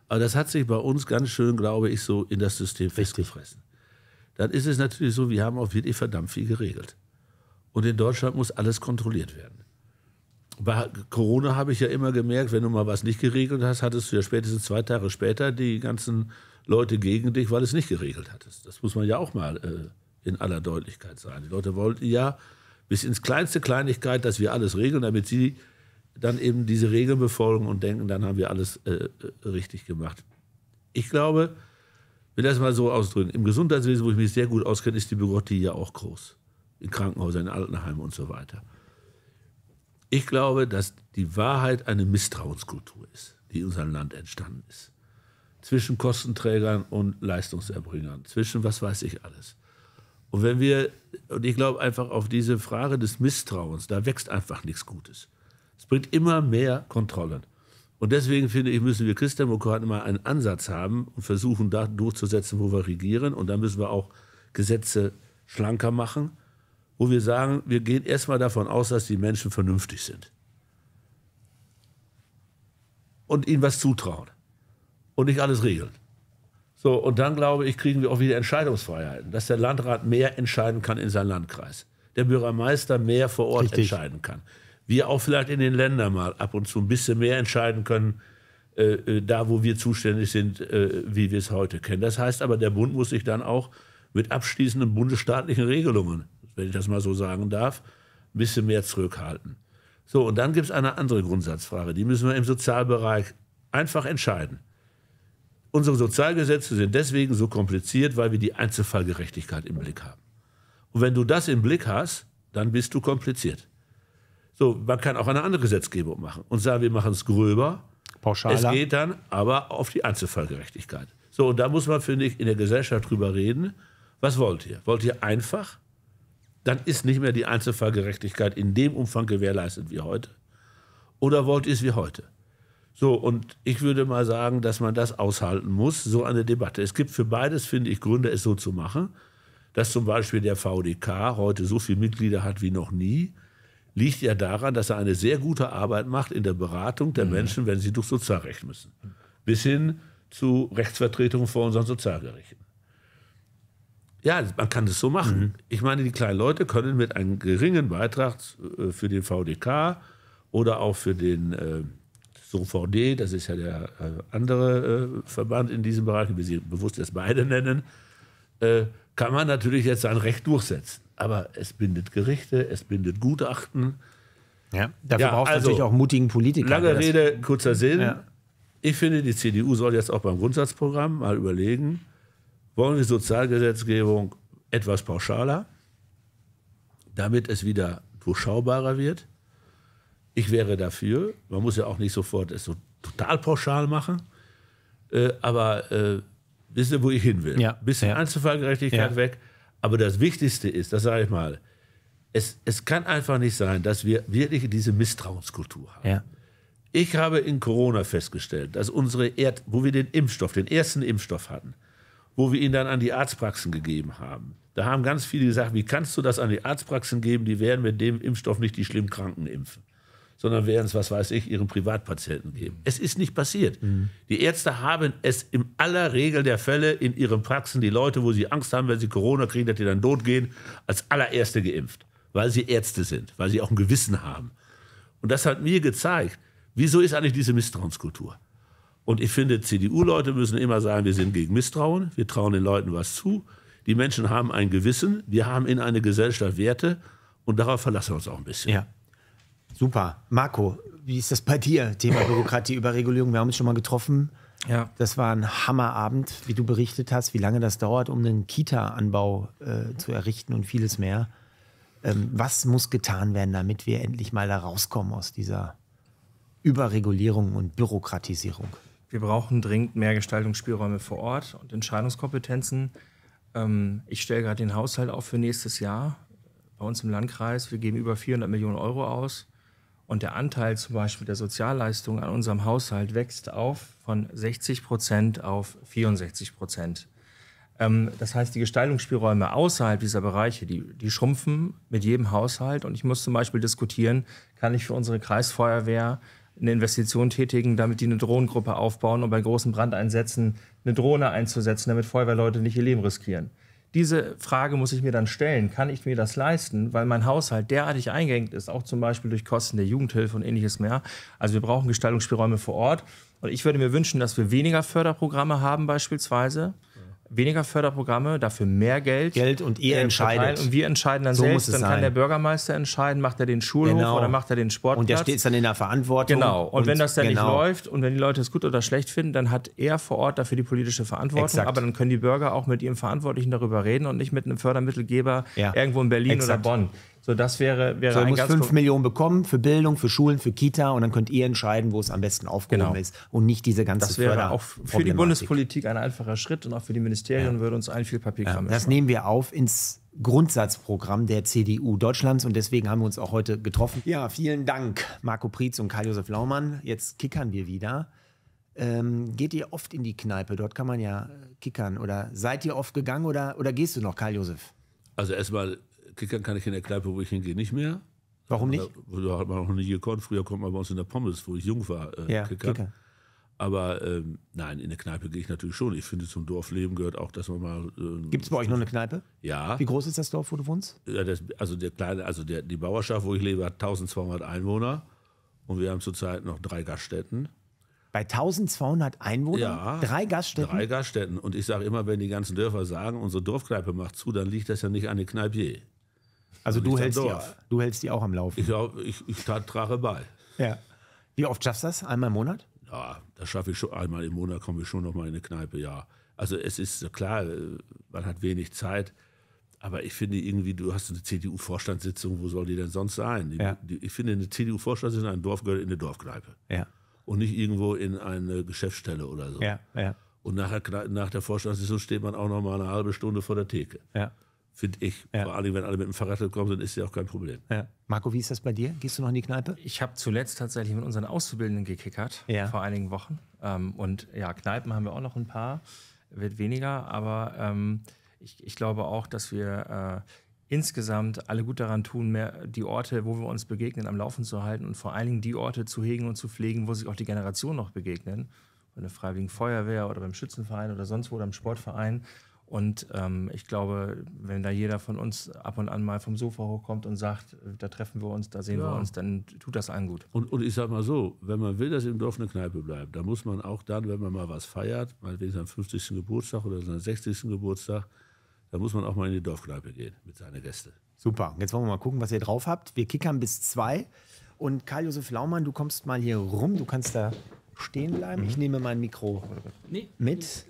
Speaker 3: Aber das hat sich bei uns ganz schön, glaube ich, so in das System festgefressen. Dann ist es natürlich so, wir haben auch wirklich verdammt viel geregelt. Und in Deutschland muss alles kontrolliert werden bei Corona habe ich ja immer gemerkt, wenn du mal was nicht geregelt hast, hattest du ja spätestens zwei Tage später die ganzen Leute gegen dich, weil du es nicht geregelt hattest. Das muss man ja auch mal äh, in aller Deutlichkeit sagen. Die Leute wollten ja bis ins kleinste Kleinigkeit, dass wir alles regeln, damit sie dann eben diese Regeln befolgen und denken, dann haben wir alles äh, äh richtig gemacht. Ich glaube, wenn das mal so ausdrücken, im Gesundheitswesen, wo ich mich sehr gut auskenne, ist die Bürokratie ja auch groß. In Krankenhäusern, in Altenheimen und so weiter. Ich glaube, dass die Wahrheit eine Misstrauenskultur ist, die in unserem Land entstanden ist. Zwischen Kostenträgern und Leistungserbringern, zwischen was weiß ich alles. Und wenn wir, und ich glaube einfach auf diese Frage des Misstrauens, da wächst einfach nichts Gutes. Es bringt immer mehr Kontrollen. Und deswegen finde ich, müssen wir Christdemokraten mal einen Ansatz haben und versuchen, da durchzusetzen, wo wir regieren. Und dann müssen wir auch Gesetze schlanker machen wo wir sagen, wir gehen erstmal davon aus, dass die Menschen vernünftig sind. Und ihnen was zutrauen. Und nicht alles regeln. So, und dann glaube ich, kriegen wir auch wieder Entscheidungsfreiheiten, dass der Landrat mehr entscheiden kann in seinem Landkreis, der Bürgermeister mehr vor Ort Richtig. entscheiden kann. Wir auch vielleicht in den Ländern mal ab und zu ein bisschen mehr entscheiden können, äh, äh da wo wir zuständig sind, äh, wie wir es heute kennen. Das heißt aber, der Bund muss sich dann auch mit abschließenden bundesstaatlichen Regelungen wenn ich das mal so sagen darf, ein bisschen mehr zurückhalten. So, und dann gibt es eine andere Grundsatzfrage, die müssen wir im Sozialbereich einfach entscheiden. Unsere Sozialgesetze sind deswegen so kompliziert, weil wir die Einzelfallgerechtigkeit im Blick haben. Und wenn du das im Blick hast, dann bist du kompliziert. So, man kann auch eine andere Gesetzgebung machen und sagen, wir machen es gröber. Pauschaler. Es geht dann aber auf die Einzelfallgerechtigkeit. So, und da muss man, finde ich, in der Gesellschaft drüber reden. Was wollt ihr? Wollt ihr einfach? dann ist nicht mehr die Einzelfallgerechtigkeit in dem Umfang gewährleistet wie heute. Oder wollt ihr es wie heute? So, und ich würde mal sagen, dass man das aushalten muss, so eine Debatte. Es gibt für beides, finde ich, Gründe, es so zu machen, dass zum Beispiel der VDK heute so viele Mitglieder hat wie noch nie, liegt ja daran, dass er eine sehr gute Arbeit macht in der Beratung der mhm. Menschen, wenn sie durch Sozialrecht müssen. Bis hin zu Rechtsvertretungen vor unseren Sozialgerichten. Ja, man kann das so machen. Mhm. Ich meine, die kleinen Leute können mit einem geringen Beitrag äh, für den VDK oder auch für den äh, SOVD, das ist ja der äh, andere äh, Verband in diesem Bereich, wie Sie bewusst jetzt beide nennen, äh, kann man natürlich jetzt sein Recht durchsetzen. Aber es bindet Gerichte, es bindet Gutachten. Ja, dafür ja, braucht es also, natürlich auch mutigen Politiker. Lange Rede, kurzer Sinn. Ja. Ich finde, die CDU soll jetzt auch beim Grundsatzprogramm mal überlegen, wollen wir Sozialgesetzgebung etwas pauschaler, damit es wieder durchschaubarer wird. Ich wäre dafür. Man muss ja auch nicht sofort es so total pauschal machen. Äh, aber äh, wissen Sie, wo ich hin will? Ja. Ein bisschen ja. Einzelfallgerechtigkeit ja. weg. Aber das Wichtigste ist, das sage ich mal, es, es kann einfach nicht sein, dass wir wirklich diese Misstrauenskultur haben. Ja. Ich habe in Corona festgestellt, dass unsere Erd, wo wir den Impfstoff, den ersten Impfstoff hatten, wo wir ihn dann an die Arztpraxen gegeben haben. Da haben ganz viele gesagt, wie kannst du das an die Arztpraxen geben? Die werden mit dem Impfstoff nicht die schlimm Kranken impfen, sondern werden es, was weiß ich, ihren Privatpatienten geben. Es ist nicht passiert. Mhm. Die Ärzte haben es in aller Regel der Fälle in ihren Praxen, die Leute, wo sie Angst haben, wenn sie Corona kriegen, dass die dann tot gehen, als allererste geimpft, weil sie Ärzte sind, weil sie auch ein Gewissen haben. Und das hat mir gezeigt, wieso ist eigentlich diese Misstrauenskultur? Und ich finde, CDU-Leute müssen immer sagen, wir sind gegen Misstrauen, wir trauen den Leuten was zu. Die Menschen haben ein Gewissen, wir haben in einer Gesellschaft Werte und darauf verlassen wir uns auch ein bisschen. Ja.
Speaker 1: Super. Marco, wie ist das bei dir? Thema [LAUGHS] Bürokratie, Überregulierung. Wir haben uns schon mal getroffen. Ja. Das war ein Hammerabend, wie du berichtet hast, wie lange das dauert, um einen Kita-Anbau äh, zu errichten und vieles mehr. Ähm, was muss getan werden, damit wir endlich mal da rauskommen aus dieser Überregulierung und
Speaker 2: Bürokratisierung? wir brauchen dringend mehr Gestaltungsspielräume vor Ort und Entscheidungskompetenzen. Ähm, ich stelle gerade den Haushalt auf für nächstes Jahr bei uns im Landkreis. Wir geben über 400 Millionen Euro aus. Und der Anteil zum Beispiel der Sozialleistungen an unserem Haushalt wächst auf von 60 Prozent auf 64 Prozent. Ähm, das heißt, die Gestaltungsspielräume außerhalb dieser Bereiche, die, die schrumpfen mit jedem Haushalt. Und ich muss zum Beispiel diskutieren, kann ich für unsere Kreisfeuerwehr eine Investition tätigen, damit die eine Drohnengruppe aufbauen, um bei großen Brandeinsätzen eine Drohne einzusetzen, damit Feuerwehrleute nicht ihr Leben riskieren. Diese Frage muss ich mir dann stellen, kann ich mir das leisten, weil mein Haushalt derartig eingeengt ist, auch zum Beispiel durch Kosten der Jugendhilfe und ähnliches mehr. Also wir brauchen Gestaltungsspielräume vor Ort. Und ich würde mir wünschen, dass wir weniger Förderprogramme haben beispielsweise, weniger Förderprogramme, dafür mehr Geld. Geld und ihr äh, entscheidet. Und wir entscheiden dann so selbst. dann kann der Bürgermeister entscheiden, macht er den Schulhof genau. oder macht er den Sportplatz. Und der steht dann in der Verantwortung. Genau. Und, und wenn das dann genau. nicht läuft und wenn die Leute es gut oder schlecht finden, dann hat er vor Ort dafür die politische Verantwortung. Exakt. Aber dann können die Bürger auch mit ihrem Verantwortlichen darüber reden und nicht mit einem Fördermittelgeber ja. irgendwo in Berlin Exakt. oder Bonn. So, das wäre, wäre so, ein muss ganz 5
Speaker 1: Millionen bekommen für Bildung, für Schulen, für Kita und dann könnt ihr entscheiden, wo es am besten aufgenommen genau. ist und nicht diese ganze Das wäre auch für die
Speaker 2: Bundespolitik ein einfacher Schritt und auch für die Ministerien ja. würde uns ein viel Papierkram ja, Das nehmen
Speaker 1: wir auf ins Grundsatzprogramm der CDU Deutschlands und deswegen haben wir uns auch heute getroffen. Ja, vielen Dank, Marco Prietz und Karl-Josef Laumann. Jetzt kickern wir wieder. Ähm, geht ihr oft in die Kneipe? Dort kann man ja kickern. Oder seid ihr oft gegangen oder, oder gehst du noch, Karl-Josef?
Speaker 3: Also erstmal Kickern kann ich in der Kneipe, wo ich hingehe, nicht mehr. Warum nicht? Da, hat man auch noch nie gekonnt. Früher konnte man bei uns in der Pommes, wo ich jung war, äh, ja, Kickern. Kicker. Aber ähm, nein, in der Kneipe gehe ich natürlich schon. Ich finde, zum Dorfleben gehört auch, dass man mal. Ähm, Gibt es bei euch noch eine Kneipe? Ja. Wie groß ist das Dorf, wo du wohnst? Ja, das, also der kleine, also der, die Bauerschaft, wo ich lebe, hat 1200 Einwohner und wir haben zurzeit noch drei Gaststätten. Bei 1200 Einwohnern? Ja, drei Gaststätten? Drei Gaststätten. Und ich sage immer, wenn die ganzen Dörfer sagen, unsere Dorfkneipe macht zu, dann liegt das ja nicht an den Kneipier. Also du hältst, die, du hältst, die, auch am Laufen. Ich, ich, ich trage bei. Ja. Wie oft schaffst du das? Einmal im Monat? Ja, das schaffe ich schon. Einmal im Monat komme ich schon noch mal in eine Kneipe, ja. Also es ist klar, man hat wenig Zeit. Aber ich finde irgendwie, du hast eine CDU-Vorstandssitzung, wo soll die denn sonst sein? Die, ja. die, ich finde, eine CDU-Vorstandssitzung in einem Dorf gehört in eine Dorfkneipe. Ja. Und nicht irgendwo in eine Geschäftsstelle oder so. Ja, ja. Und nachher, nach der Vorstandssitzung steht man auch noch mal eine halbe Stunde vor der Theke. Ja finde ich. Ja. Vor allem, wenn alle mit dem Fahrrad kommen, dann ist ja auch kein Problem.
Speaker 2: Ja. Marco, wie ist das bei dir? Gehst du noch in die Kneipe? Ich habe zuletzt tatsächlich mit unseren Auszubildenden gekickert, ja. vor einigen Wochen. Ähm, und ja, Kneipen haben wir auch noch ein paar, wird weniger, aber ähm, ich, ich, glaube auch, dass wir äh, insgesamt alle gut daran tun, mehr die Orte, wo wir uns begegnen, am Laufen zu halten und vor allen Dingen die Orte zu hegen und zu pflegen, wo sich auch die Generationen noch begegnen. Bei der Freiwilligen Feuerwehr oder beim Schützenverein oder sonst wo oder im Sportverein und ähm, ich glaube, wenn da jeder von uns ab und an mal vom Sofa hochkommt und sagt, äh, da treffen wir uns, da sehen ja. wir uns, dann tut das allen gut.
Speaker 3: Und, und ich sag mal so, wenn man will, dass im Dorf eine Kneipe bleibt, dann muss man auch dann, wenn man mal was feiert, meinetwegen seinen 50. Geburtstag oder seinen 60. Geburtstag, dann muss man auch mal in die Dorfkneipe gehen mit seinen Gästen. Super, jetzt wollen wir mal gucken, was ihr drauf habt. Wir kickern bis zwei.
Speaker 1: Und Karl-Josef Laumann, du kommst mal hier rum, du kannst da stehen bleiben. Mhm. Ich nehme mein Mikro nee. mit.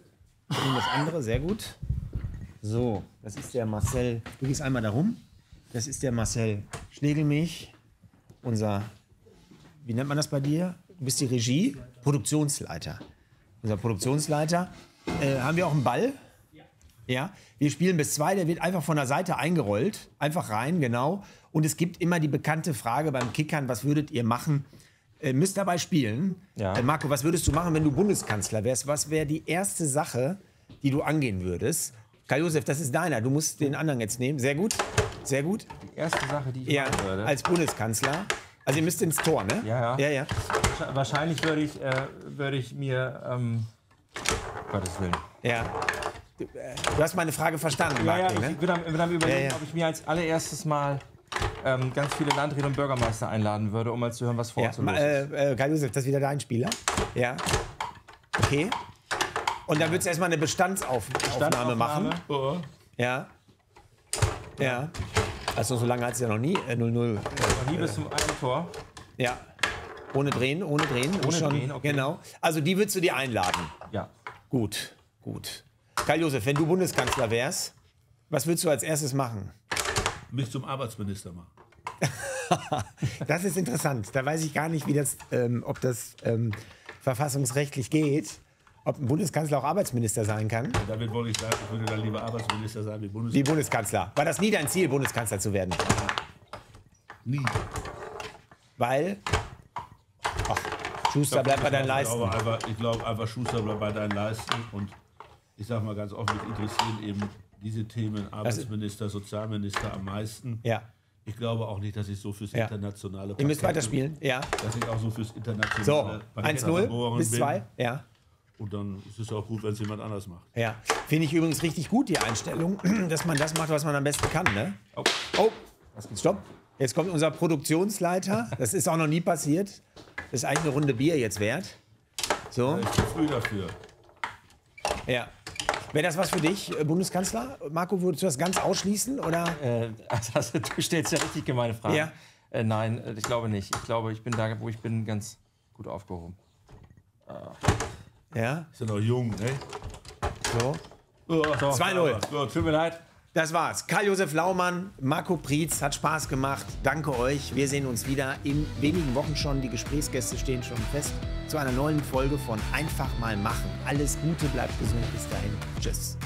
Speaker 1: Wir das andere, sehr gut. So, das ist der Marcel. Du gehst einmal darum. Das ist der Marcel Schlegelmilch, unser, wie nennt man das bei dir? Du bist die Regie, Produktionsleiter. Unser Produktionsleiter. Äh, haben wir auch einen Ball? Ja, wir spielen bis zwei, der wird einfach von der Seite eingerollt, einfach rein, genau. Und es gibt immer die bekannte Frage beim Kickern, was würdet ihr machen, äh, müsst dabei spielen. Ja. Äh, Marco, was würdest du machen, wenn du Bundeskanzler wärst? Was wäre die erste Sache, die du angehen würdest? Karl Josef, das ist deiner. Du musst den anderen jetzt nehmen. Sehr gut. Sehr gut. Die erste Sache, die ich ja, machen würde. Als Bundeskanzler. Also ihr müsst ins Tor, ne? Ja, ja. ja, ja.
Speaker 2: Wahrscheinlich würde ich, äh, würde ich mir. Ähm, Gottes Willen. Ja. Du, äh, du hast meine Frage verstanden, ja, Martin, ja, ne? Ich würde dann, würde am überlegen, ja, ob ich mir als allererstes mal ähm, ganz viele Landräte und Bürgermeister einladen würde, um mal zu hören, was vor ja,
Speaker 1: äh, äh, Kai Josef, das ist wieder dein Spieler.
Speaker 2: Ja. Okay.
Speaker 1: Und dann würdest du erstmal eine Bestandsaufnahme machen. Oh. Ja. Ja. Also so lange hat es ja noch nie. Äh, 0-0. noch nie bis zum
Speaker 2: äh. einen Tor.
Speaker 1: Ja. Ohne drehen, ohne drehen. Ohne schon, drehen, okay. Genau. Also die würdest du dir einladen. Ja.
Speaker 3: Gut, gut.
Speaker 1: Kai Josef, wenn du Bundeskanzler wärst, was würdest du als erstes machen?
Speaker 3: mich zum Arbeitsminister machen.
Speaker 1: [LAUGHS] das ist interessant. Da weiß ich gar nicht, wie das, ähm, ob das ähm, verfassungsrechtlich geht. Ob ein Bundeskanzler auch Arbeitsminister sein kann? Ja,
Speaker 3: damit wollte ich sagen, ich würde dann lieber Arbeitsminister sein wie Bundeskanzler. Wie
Speaker 1: Bundeskanzler. War das nie dein Ziel, Bundeskanzler zu werden?
Speaker 3: Nie. Weil?
Speaker 1: Ach, Schuster, bleibt bei deinen Leisten. Glaube, einfach,
Speaker 3: ich glaube einfach, Schuster, bleibt bei deinen Leisten. Und ich sage mal ganz offen, mich interessieren eben diese Themen, also Arbeitsminister, also, Sozialminister am meisten. Ja. Ich glaube auch nicht, dass ich so fürs ja. internationale. Ihr müsst weiterspielen, ja. Dass ich auch so fürs internationale. So, 1-0 bis 2, ja. Und dann ist es auch gut, wenn es jemand anders macht.
Speaker 1: Ja, finde ich übrigens richtig gut, die Einstellung, [CLEARS THROAT] dass man das macht, was man am besten kann, ne? Oh, oh. stopp. Jetzt kommt unser Produktionsleiter. Das ist auch noch nie passiert. Das ist eigentlich eine Runde Bier jetzt wert. So. Ja, ich bin früh dafür.
Speaker 2: Ja. Wäre das was für dich, äh, Bundeskanzler? Marco, würdest du das ganz ausschließen? Oder? Äh, also, also du stellst ja richtig gemeine Fragen. Ja. Äh, nein, äh, ich glaube nicht. Ich glaube, ich bin da, wo ich bin, ganz gut aufgehoben. Äh. Ja? Ist ja noch
Speaker 3: jung, ne? So.
Speaker 2: so 2-0. tut mir leid. Das war's.
Speaker 1: Karl-Josef Laumann, Marco Prietz, hat Spaß gemacht. Danke euch. Wir sehen uns wieder in wenigen Wochen schon. Die Gesprächsgäste stehen schon fest zu einer neuen Folge von Einfach mal machen. Alles Gute, bleibt gesund. Bis dahin. Tschüss.